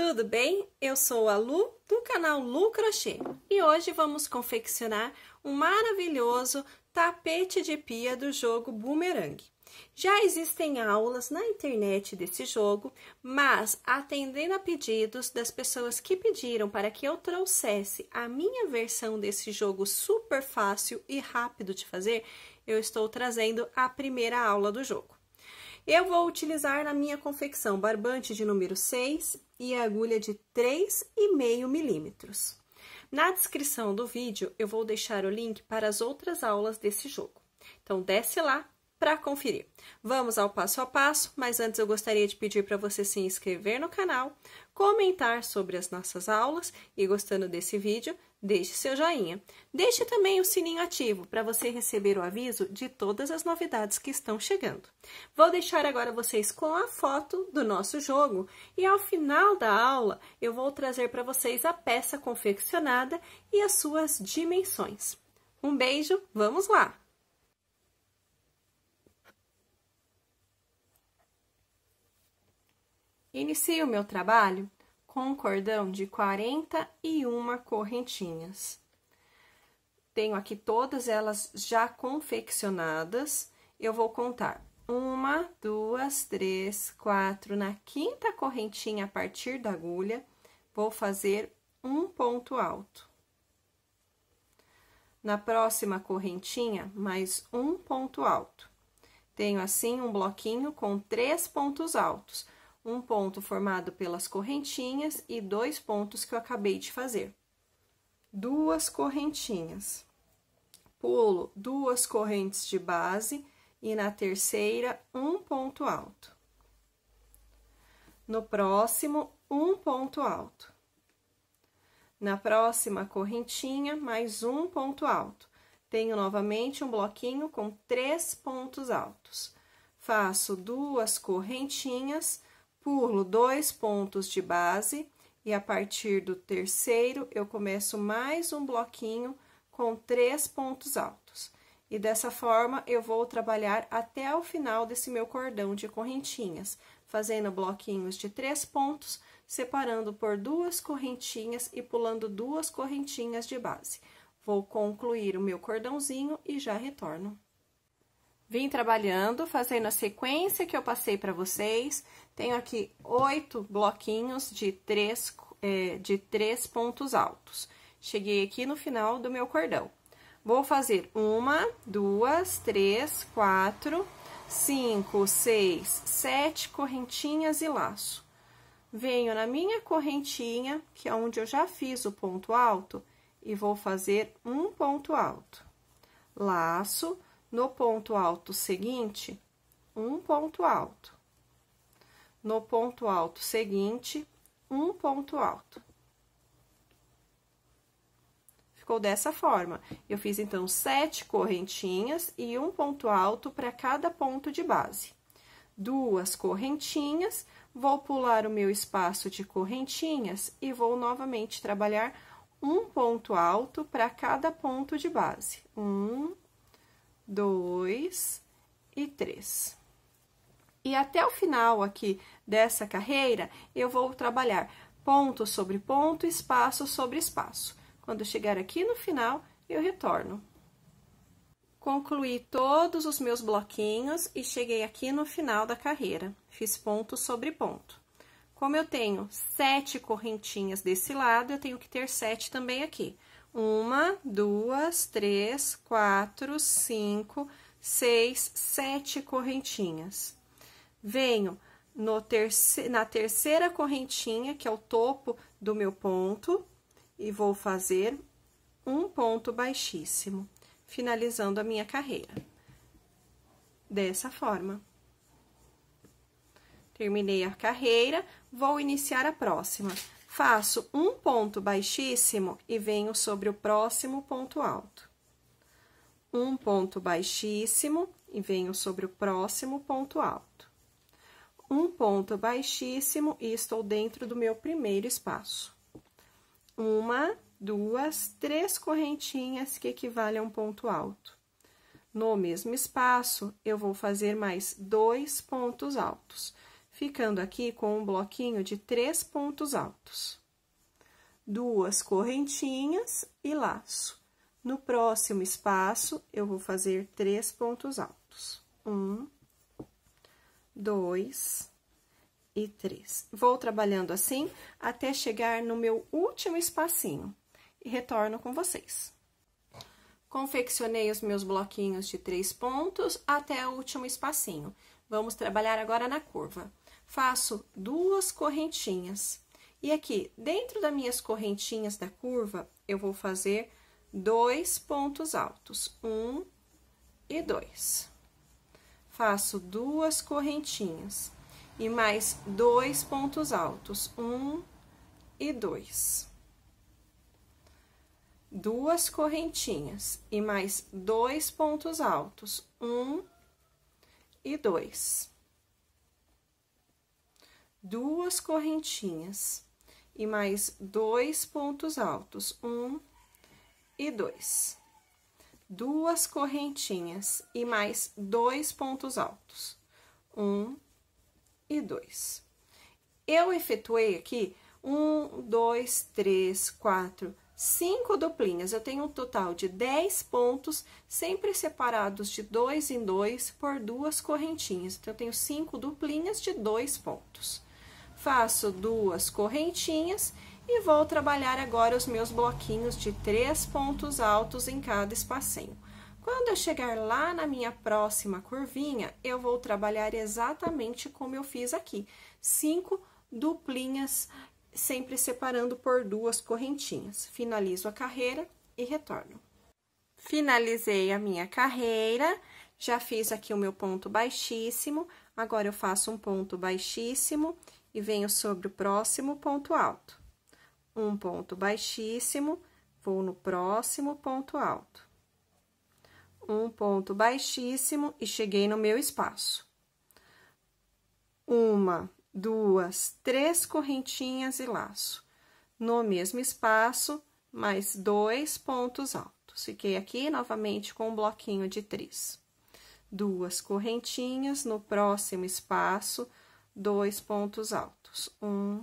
Tudo bem? Eu sou a Lu do canal Lu Crochê e hoje vamos confeccionar um maravilhoso tapete de pia do jogo Boomerang. Já existem aulas na internet desse jogo, mas atendendo a pedidos das pessoas que pediram para que eu trouxesse a minha versão desse jogo super fácil e rápido de fazer, eu estou trazendo a primeira aula do jogo. Eu vou utilizar na minha confecção barbante de número 6 e agulha de 3,5 milímetros. Na descrição do vídeo, eu vou deixar o link para as outras aulas desse jogo. Então, desce lá para conferir. Vamos ao passo a passo, mas antes eu gostaria de pedir para você se inscrever no canal, comentar sobre as nossas aulas e, gostando desse vídeo, deixe seu joinha. Deixe também o sininho ativo para você receber o aviso de todas as novidades que estão chegando. Vou deixar agora vocês com a foto do nosso jogo e ao final da aula eu vou trazer para vocês a peça confeccionada e as suas dimensões. Um beijo, vamos lá! Inicio o meu trabalho com um cordão de 41 correntinhas. Tenho aqui todas elas já confeccionadas. Eu vou contar uma, duas, três, quatro. Na quinta correntinha, a partir da agulha, vou fazer um ponto alto. Na próxima correntinha, mais um ponto alto. Tenho assim um bloquinho com três pontos altos um ponto formado pelas correntinhas e dois pontos que eu acabei de fazer. Duas correntinhas. Pulo duas correntes de base e na terceira, um ponto alto. No próximo, um ponto alto. Na próxima correntinha, mais um ponto alto. Tenho novamente um bloquinho com três pontos altos. Faço duas correntinhas pulo dois pontos de base e a partir do terceiro eu começo mais um bloquinho com três pontos altos. E dessa forma eu vou trabalhar até o final desse meu cordão de correntinhas, fazendo bloquinhos de três pontos, separando por duas correntinhas e pulando duas correntinhas de base. Vou concluir o meu cordãozinho e já retorno. Vim trabalhando, fazendo a sequência que eu passei para vocês. Tenho aqui oito bloquinhos de três, é, de três pontos altos. Cheguei aqui no final do meu cordão. Vou fazer uma, duas, três, quatro, cinco, seis, sete correntinhas e laço. Venho na minha correntinha, que é onde eu já fiz o ponto alto, e vou fazer um ponto alto. Laço no ponto alto seguinte, um ponto alto. No ponto alto seguinte, um ponto alto. Ficou dessa forma. Eu fiz, então, sete correntinhas e um ponto alto para cada ponto de base. Duas correntinhas, vou pular o meu espaço de correntinhas e vou novamente trabalhar um ponto alto para cada ponto de base. Um, dois e três. E até o final aqui dessa carreira, eu vou trabalhar ponto sobre ponto, espaço sobre espaço. Quando chegar aqui no final, eu retorno. Concluí todos os meus bloquinhos e cheguei aqui no final da carreira. Fiz ponto sobre ponto. Como eu tenho sete correntinhas desse lado, eu tenho que ter sete também aqui. Uma, duas, três, quatro, cinco, seis, sete correntinhas. Venho no terce na terceira correntinha, que é o topo do meu ponto, e vou fazer um ponto baixíssimo, finalizando a minha carreira. Dessa forma. Terminei a carreira, vou iniciar a próxima faço um ponto baixíssimo e venho sobre o próximo ponto alto. Um ponto baixíssimo e venho sobre o próximo ponto alto. Um ponto baixíssimo e estou dentro do meu primeiro espaço. Uma, duas, três correntinhas que equivalem a um ponto alto. No mesmo espaço, eu vou fazer mais dois pontos altos ficando aqui com um bloquinho de três pontos altos. Duas correntinhas e laço. No próximo espaço, eu vou fazer três pontos altos. Um, dois e três. Vou trabalhando assim até chegar no meu último espacinho e retorno com vocês. Confeccionei os meus bloquinhos de três pontos até o último espacinho. Vamos trabalhar agora na curva faço duas correntinhas. E aqui, dentro das minhas correntinhas da curva, eu vou fazer dois pontos altos, um e dois. Faço duas correntinhas e mais dois pontos altos, um e dois. Duas correntinhas e mais dois pontos altos, um e dois duas correntinhas e mais dois pontos altos, um e dois. Duas correntinhas e mais dois pontos altos, um e dois. Eu efetuei aqui um, dois, três, quatro, cinco duplinhas. Eu tenho um total de dez pontos, sempre separados de dois em dois por duas correntinhas. Então, eu tenho cinco duplinhas de dois pontos faço duas correntinhas e vou trabalhar agora os meus bloquinhos de três pontos altos em cada espacinho. Quando eu chegar lá na minha próxima curvinha, eu vou trabalhar exatamente como eu fiz aqui, cinco duplinhas, sempre separando por duas correntinhas. Finalizo a carreira e retorno. Finalizei a minha carreira, já fiz aqui o meu ponto baixíssimo, agora eu faço um ponto baixíssimo e venho sobre o próximo ponto alto. Um ponto baixíssimo, vou no próximo ponto alto. Um ponto baixíssimo e cheguei no meu espaço. Uma, duas, três correntinhas e laço. No mesmo espaço, mais dois pontos altos. Fiquei aqui novamente com um bloquinho de três. Duas correntinhas no próximo espaço, dois pontos altos, um,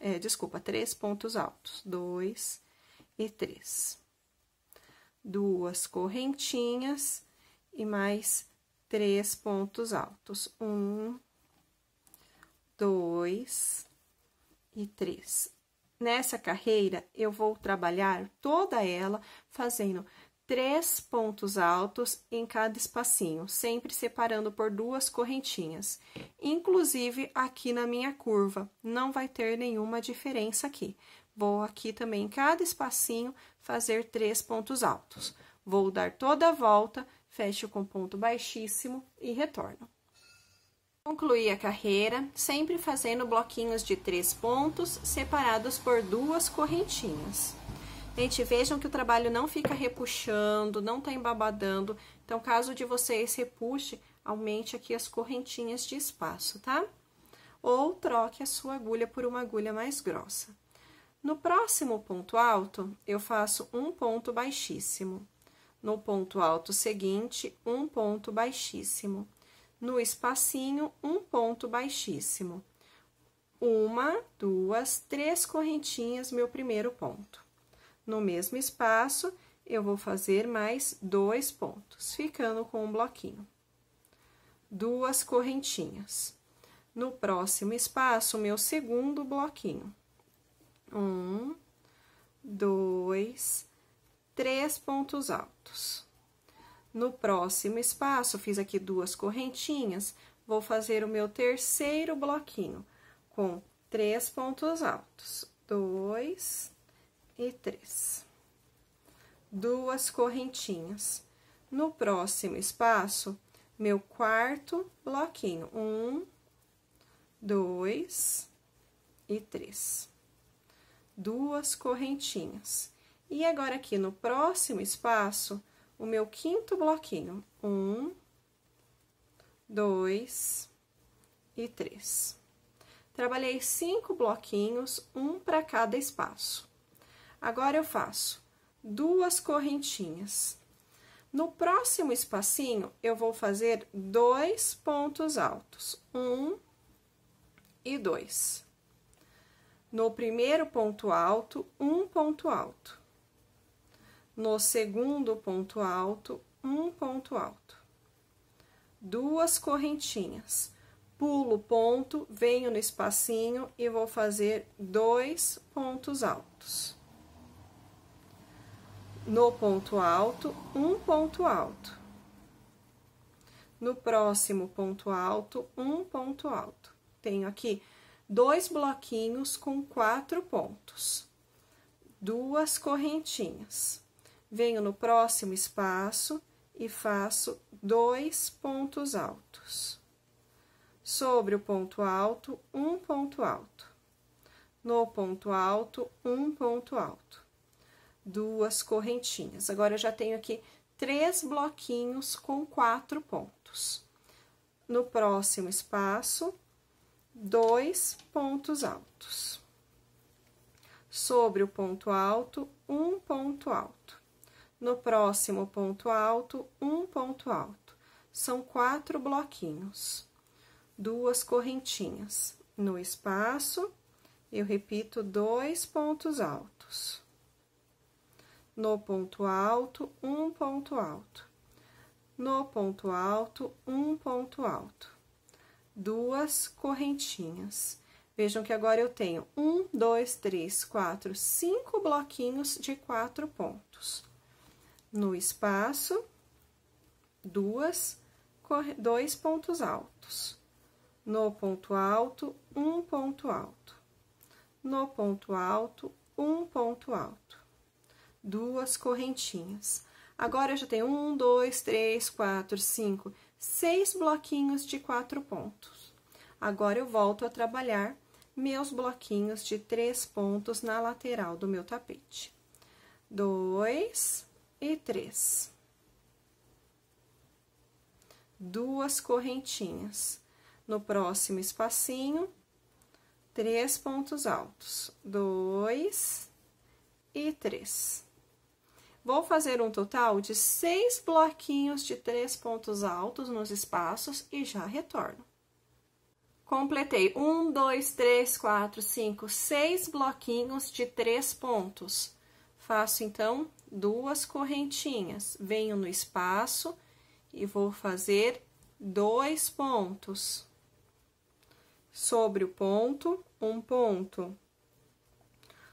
é, desculpa, três pontos altos, dois e três. Duas correntinhas e mais três pontos altos, um, dois e três. Nessa carreira, eu vou trabalhar toda ela fazendo três pontos altos em cada espacinho, sempre separando por duas correntinhas. Inclusive aqui na minha curva, não vai ter nenhuma diferença aqui. Vou aqui também em cada espacinho fazer três pontos altos. Vou dar toda a volta, fecho com ponto baixíssimo e retorno. Concluí a carreira sempre fazendo bloquinhos de três pontos separados por duas correntinhas. Gente, vejam que o trabalho não fica repuxando, não tá embabadando. Então, caso de vocês repuxe, aumente aqui as correntinhas de espaço, tá? Ou troque a sua agulha por uma agulha mais grossa. No próximo ponto alto, eu faço um ponto baixíssimo. No ponto alto seguinte, um ponto baixíssimo. No espacinho, um ponto baixíssimo. Uma, duas, três correntinhas, meu primeiro ponto. No mesmo espaço, eu vou fazer mais dois pontos, ficando com um bloquinho. Duas correntinhas. No próximo espaço, meu segundo bloquinho. Um, dois, três pontos altos. No próximo espaço, fiz aqui duas correntinhas, vou fazer o meu terceiro bloquinho com três pontos altos. Dois, e três. Duas correntinhas. No próximo espaço, meu quarto bloquinho. Um, dois e três. Duas correntinhas. E agora, aqui no próximo espaço, o meu quinto bloquinho. Um, dois e três. Trabalhei cinco bloquinhos, um para cada espaço. Agora eu faço duas correntinhas. No próximo espacinho, eu vou fazer dois pontos altos, um e dois. No primeiro ponto alto, um ponto alto. No segundo ponto alto, um ponto alto. Duas correntinhas. Pulo o ponto, venho no espacinho e vou fazer dois pontos altos. No ponto alto, um ponto alto. No próximo ponto alto, um ponto alto. Tenho aqui dois bloquinhos com quatro pontos, duas correntinhas. Venho no próximo espaço e faço dois pontos altos. Sobre o ponto alto, um ponto alto. No ponto alto, um ponto alto duas correntinhas. Agora, eu já tenho aqui três bloquinhos com quatro pontos. No próximo espaço, dois pontos altos. Sobre o ponto alto, um ponto alto. No próximo ponto alto, um ponto alto. São quatro bloquinhos, duas correntinhas. No espaço, eu repito dois pontos altos no ponto alto, um ponto alto, no ponto alto, um ponto alto, duas correntinhas. Vejam que agora eu tenho um, dois, três, quatro, cinco bloquinhos de quatro pontos. No espaço, duas, dois pontos altos. No ponto alto, um ponto alto. No ponto alto, um ponto alto duas correntinhas. Agora, eu já tenho um, dois, três, quatro, cinco, seis bloquinhos de quatro pontos. Agora, eu volto a trabalhar meus bloquinhos de três pontos na lateral do meu tapete. Dois e três. Duas correntinhas. No próximo espacinho, três pontos altos. Dois e três. Vou fazer um total de seis bloquinhos de três pontos altos nos espaços e já retorno. Completei um, dois, três, quatro, cinco, seis bloquinhos de três pontos. Faço, então, duas correntinhas. Venho no espaço e vou fazer dois pontos. Sobre o ponto, um ponto.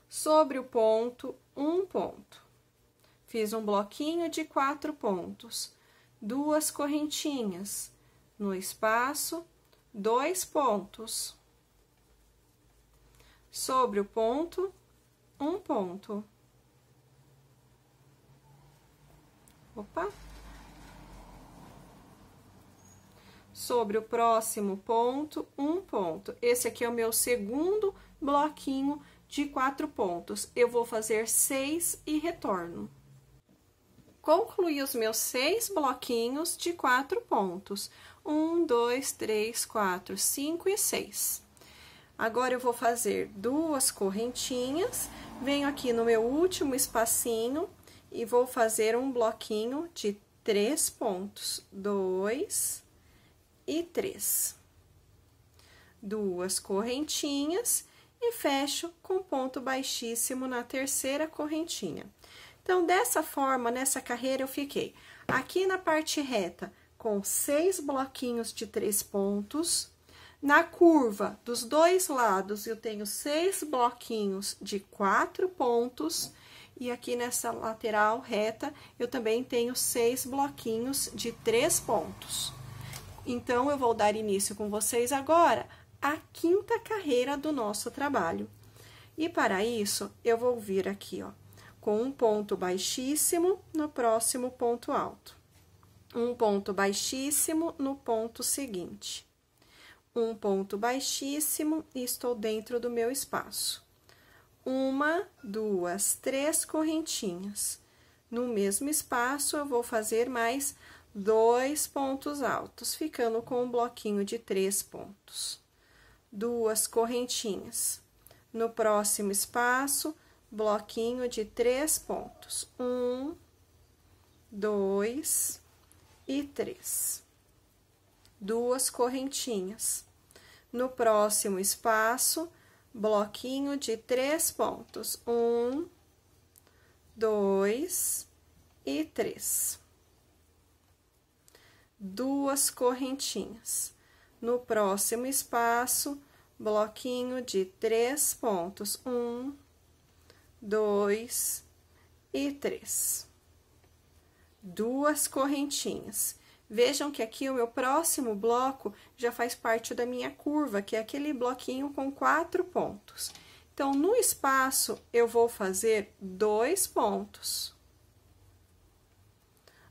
Sobre o ponto, um ponto. Fiz um bloquinho de quatro pontos, duas correntinhas, no espaço, dois pontos. Sobre o ponto, um ponto. Opa! Sobre o próximo ponto, um ponto. Esse aqui é o meu segundo bloquinho de quatro pontos. Eu vou fazer seis e retorno concluí os meus seis bloquinhos de quatro pontos. Um, dois, três, quatro, cinco e seis. Agora, eu vou fazer duas correntinhas, venho aqui no meu último espacinho e vou fazer um bloquinho de três pontos. Dois e três. Duas correntinhas e fecho com ponto baixíssimo na terceira correntinha. Então, dessa forma, nessa carreira, eu fiquei aqui na parte reta com seis bloquinhos de três pontos. Na curva dos dois lados, eu tenho seis bloquinhos de quatro pontos. E aqui nessa lateral reta, eu também tenho seis bloquinhos de três pontos. Então, eu vou dar início com vocês agora à quinta carreira do nosso trabalho. E para isso, eu vou vir aqui, ó, com um ponto baixíssimo no próximo ponto alto. Um ponto baixíssimo no ponto seguinte. Um ponto baixíssimo e estou dentro do meu espaço. Uma, duas, três correntinhas. No mesmo espaço, eu vou fazer mais dois pontos altos, ficando com um bloquinho de três pontos. Duas correntinhas. No próximo espaço, bloquinho de três pontos. Um, dois e três. Duas correntinhas. No próximo espaço, bloquinho de três pontos. Um, dois e três. Duas correntinhas. No próximo espaço, bloquinho de três pontos. Um, dois e três. Duas correntinhas. Vejam que aqui o meu próximo bloco já faz parte da minha curva, que é aquele bloquinho com quatro pontos. Então, no espaço, eu vou fazer dois pontos.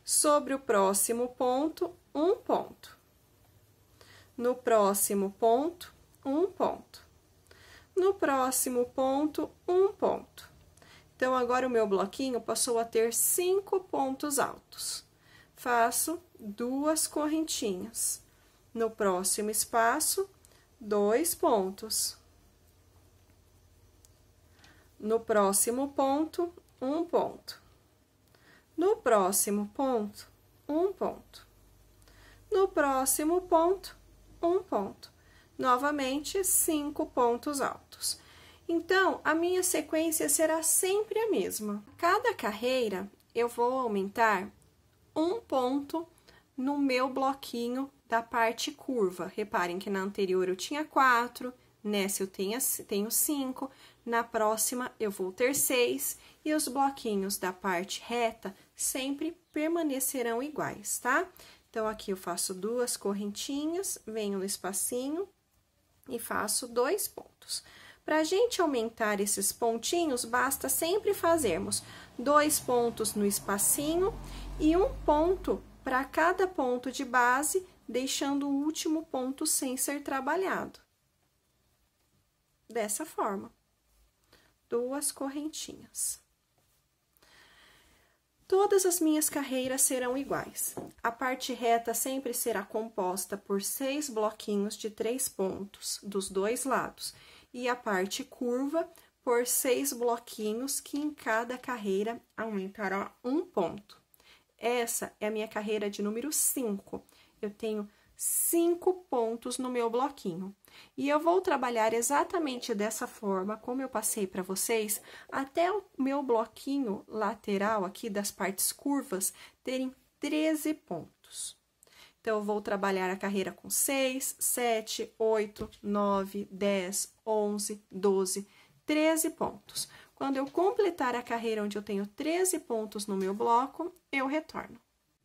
Sobre o próximo ponto, um ponto. No próximo ponto, um ponto. No próximo ponto, um ponto. Então, agora o meu bloquinho passou a ter cinco pontos altos. Faço duas correntinhas. No próximo espaço, dois pontos. No próximo ponto, um ponto. No próximo ponto, um ponto. No próximo ponto, um ponto. Novamente, cinco pontos altos. Então, a minha sequência será sempre a mesma. Cada carreira, eu vou aumentar um ponto no meu bloquinho da parte curva. Reparem que na anterior eu tinha quatro, nessa eu tenho, tenho cinco, na próxima eu vou ter seis, e os bloquinhos da parte reta sempre permanecerão iguais, tá? Então, aqui eu faço duas correntinhas, venho no espacinho e faço dois pontos. Para a gente aumentar esses pontinhos, basta sempre fazermos dois pontos no espacinho e um ponto para cada ponto de base, deixando o último ponto sem ser trabalhado. Dessa forma, duas correntinhas. Todas as minhas carreiras serão iguais. A parte reta sempre será composta por seis bloquinhos de três pontos dos dois lados e a parte curva por seis bloquinhos, que em cada carreira aumentará um ponto. Essa é a minha carreira de número 5. Eu tenho cinco pontos no meu bloquinho. E eu vou trabalhar exatamente dessa forma, como eu passei para vocês, até o meu bloquinho lateral aqui das partes curvas terem 13 pontos. Então, eu vou trabalhar a carreira com 6, 7, 8, 9, 10, 11, 12, 13 pontos. Quando eu completar a carreira onde eu tenho 13 pontos no meu bloco, eu retorno.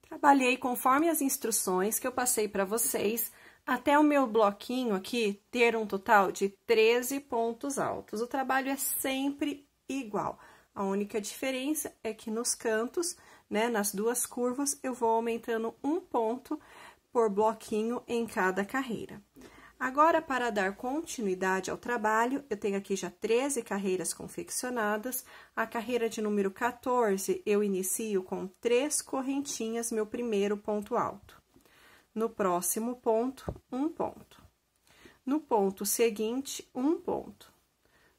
Trabalhei conforme as instruções que eu passei para vocês, até o meu bloquinho aqui ter um total de 13 pontos altos. O trabalho é sempre igual. A única diferença é que nos cantos, né, nas duas curvas, eu vou aumentando um ponto por bloquinho em cada carreira. Agora, para dar continuidade ao trabalho, eu tenho aqui já 13 carreiras confeccionadas. A carreira de número 14, eu inicio com três correntinhas, meu primeiro ponto alto. No próximo ponto, um ponto. No ponto seguinte, um ponto.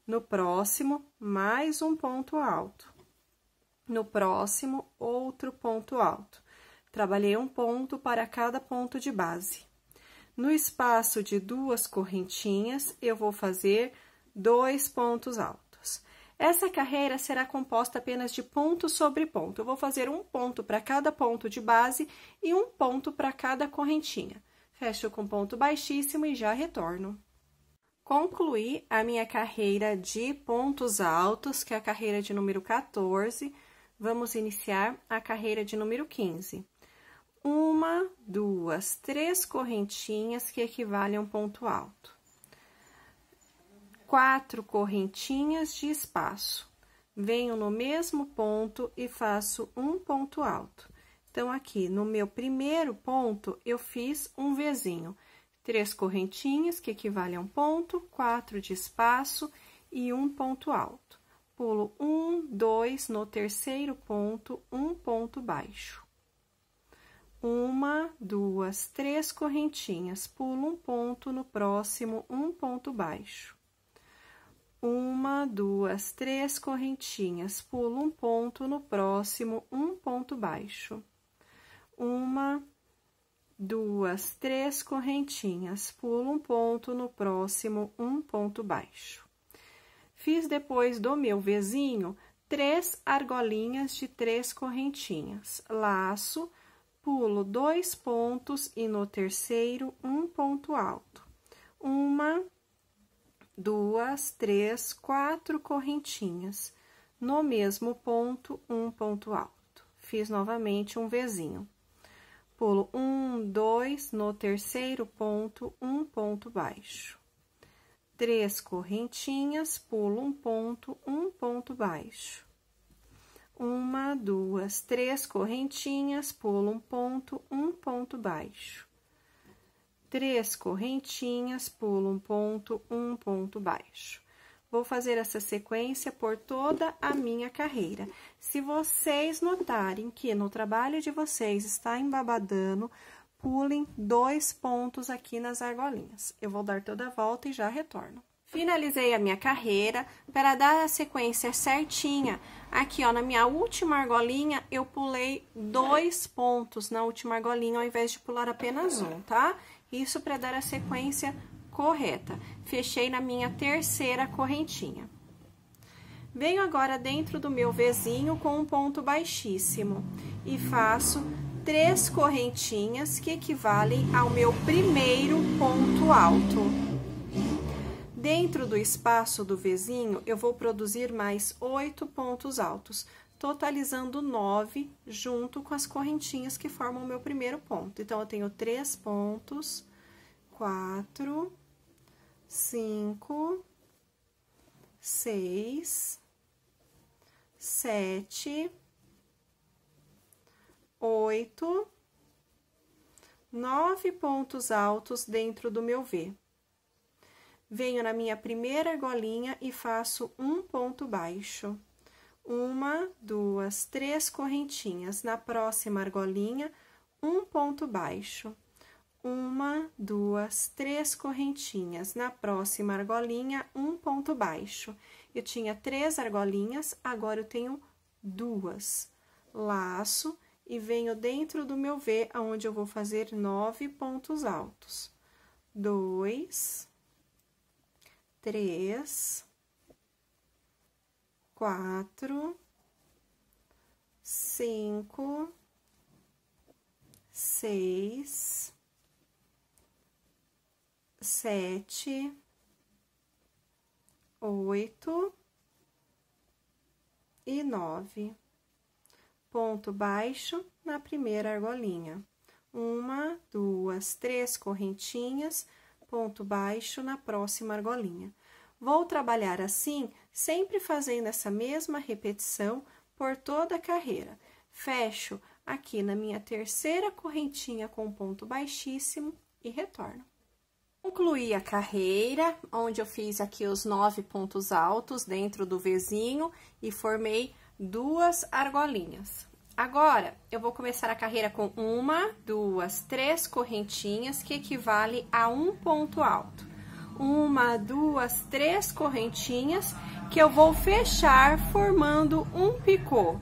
No próximo, mais um ponto alto. No próximo, outro ponto alto. Trabalhei um ponto para cada ponto de base. No espaço de duas correntinhas, eu vou fazer dois pontos altos. Essa carreira será composta apenas de ponto sobre ponto. Eu vou fazer um ponto para cada ponto de base e um ponto para cada correntinha. Fecho com ponto baixíssimo e já retorno. Concluí a minha carreira de pontos altos, que é a carreira de número 14. Vamos iniciar a carreira de número 15 uma, duas, três correntinhas que equivalem a um ponto alto. Quatro correntinhas de espaço. Venho no mesmo ponto e faço um ponto alto. Então, aqui no meu primeiro ponto, eu fiz um vizinho. Três correntinhas, que equivale a um ponto, quatro de espaço e um ponto alto. Pulo um, dois, no terceiro ponto, um ponto baixo uma, duas, três correntinhas, pulo um ponto, no próximo, um ponto baixo. Uma, duas, três correntinhas, pulo um ponto, no próximo, um ponto baixo. Uma, duas, três correntinhas, pulo um ponto, no próximo, um ponto baixo. Fiz depois do meu vizinho três argolinhas de três correntinhas, laço pulo dois pontos e no terceiro, um ponto alto. Uma, duas, três, quatro correntinhas. No mesmo ponto, um ponto alto. Fiz novamente um vizinho. Pulo um, dois, no terceiro ponto, um ponto baixo. Três correntinhas, pulo um ponto, um ponto baixo uma, duas, três correntinhas, pulo um ponto, um ponto baixo. Três correntinhas, pulo um ponto, um ponto baixo. Vou fazer essa sequência por toda a minha carreira. Se vocês notarem que no trabalho de vocês está embabadando, pulem dois pontos aqui nas argolinhas. Eu vou dar toda a volta e já retorno. Finalizei a minha carreira para dar a sequência certinha. Aqui, ó, na minha última argolinha, eu pulei dois pontos na última argolinha, ao invés de pular apenas um, tá? Isso para dar a sequência correta. Fechei na minha terceira correntinha. Venho agora dentro do meu vizinho com um ponto baixíssimo e faço três correntinhas que equivalem ao meu primeiro ponto alto. Dentro do espaço do vizinho, eu vou produzir mais oito pontos altos, totalizando nove junto com as correntinhas que formam o meu primeiro ponto. Então, eu tenho três pontos, quatro, cinco, seis, sete, oito, nove pontos altos dentro do meu V venho na minha primeira golinha e faço um ponto baixo. Uma, duas, três correntinhas. Na próxima argolinha, um ponto baixo. Uma, duas, três correntinhas. Na próxima argolinha, um ponto baixo. Eu tinha três argolinhas, agora eu tenho duas. Laço e venho dentro do meu V, onde eu vou fazer nove pontos altos. Dois, três, quatro, cinco, seis, sete, oito e nove. Ponto baixo na primeira argolinha. Uma, duas, três correntinhas ponto baixo na próxima argolinha. Vou trabalhar assim, sempre fazendo essa mesma repetição por toda a carreira. Fecho aqui na minha terceira correntinha com ponto baixíssimo e retorno. Concluí a carreira, onde eu fiz aqui os nove pontos altos dentro do vizinho e formei duas argolinhas. Agora, eu vou começar a carreira com uma, duas, três correntinhas, que equivale a um ponto alto. Uma, duas, três correntinhas, que eu vou fechar formando um picô.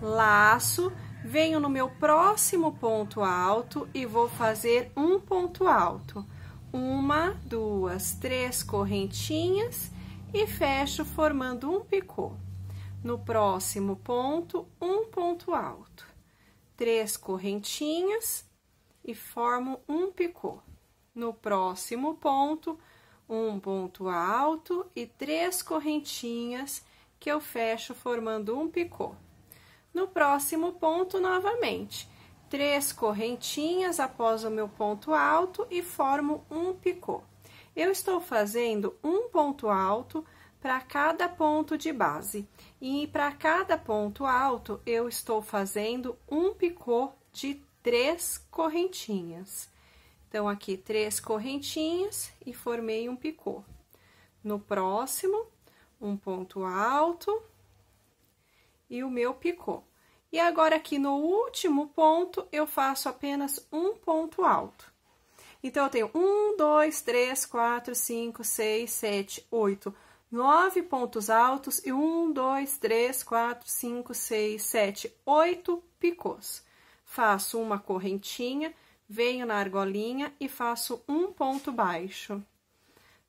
Laço, venho no meu próximo ponto alto e vou fazer um ponto alto. Uma, duas, três correntinhas e fecho formando um picô. No próximo ponto, um ponto alto, três correntinhas e formo um picô. No próximo ponto, um ponto alto e três correntinhas que eu fecho formando um picô. No próximo ponto, novamente, três correntinhas após o meu ponto alto e formo um picô. Eu estou fazendo um ponto alto para cada ponto de base. E para cada ponto alto, eu estou fazendo um picô de três correntinhas. Então, aqui três correntinhas e formei um picô. No próximo, um ponto alto e o meu picô. E agora, aqui no último ponto, eu faço apenas um ponto alto. Então, eu tenho um, dois, três, quatro, cinco, seis, sete, oito, nove pontos altos e um, dois, três, quatro, cinco, seis, sete, oito picôs. Faço uma correntinha, venho na argolinha e faço um ponto baixo.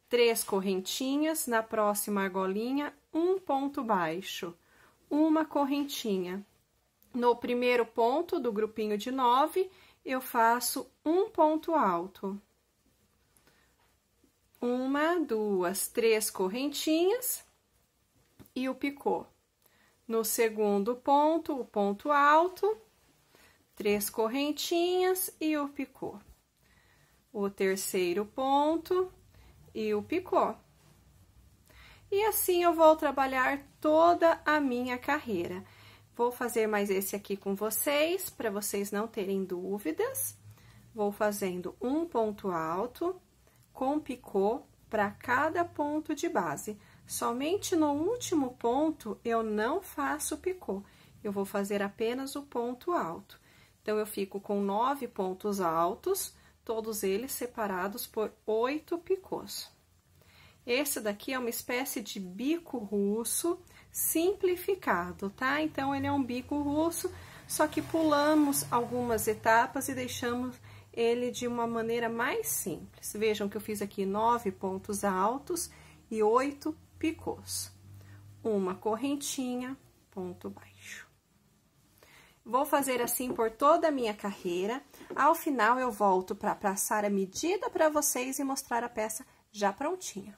Três correntinhas, na próxima argolinha, um ponto baixo. Uma correntinha. No primeiro ponto do grupinho de nove, eu faço um ponto alto uma, duas, três correntinhas e o picô. No segundo ponto, o ponto alto, três correntinhas e o picô. O terceiro ponto e o picô. E assim eu vou trabalhar toda a minha carreira. Vou fazer mais esse aqui com vocês, para vocês não terem dúvidas. Vou fazendo um ponto alto com picô para cada ponto de base. Somente no último ponto eu não faço picô, eu vou fazer apenas o ponto alto. Então, eu fico com nove pontos altos, todos eles separados por oito picôs. Esse daqui é uma espécie de bico russo simplificado, tá? Então, ele é um bico russo, só que pulamos algumas etapas e deixamos ele de uma maneira mais simples. Vejam que eu fiz aqui nove pontos altos e oito picôs. Uma correntinha, ponto baixo. Vou fazer assim por toda a minha carreira. Ao final, eu volto para passar a medida para vocês e mostrar a peça já prontinha.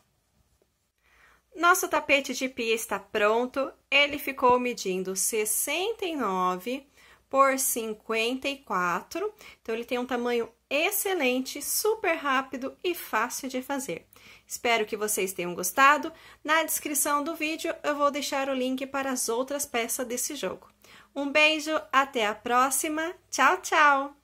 Nosso tapete de pia está pronto. Ele ficou medindo 69 por 54. Então, ele tem um tamanho excelente, super rápido e fácil de fazer. Espero que vocês tenham gostado. Na descrição do vídeo eu vou deixar o link para as outras peças desse jogo. Um beijo, até a próxima. Tchau, tchau!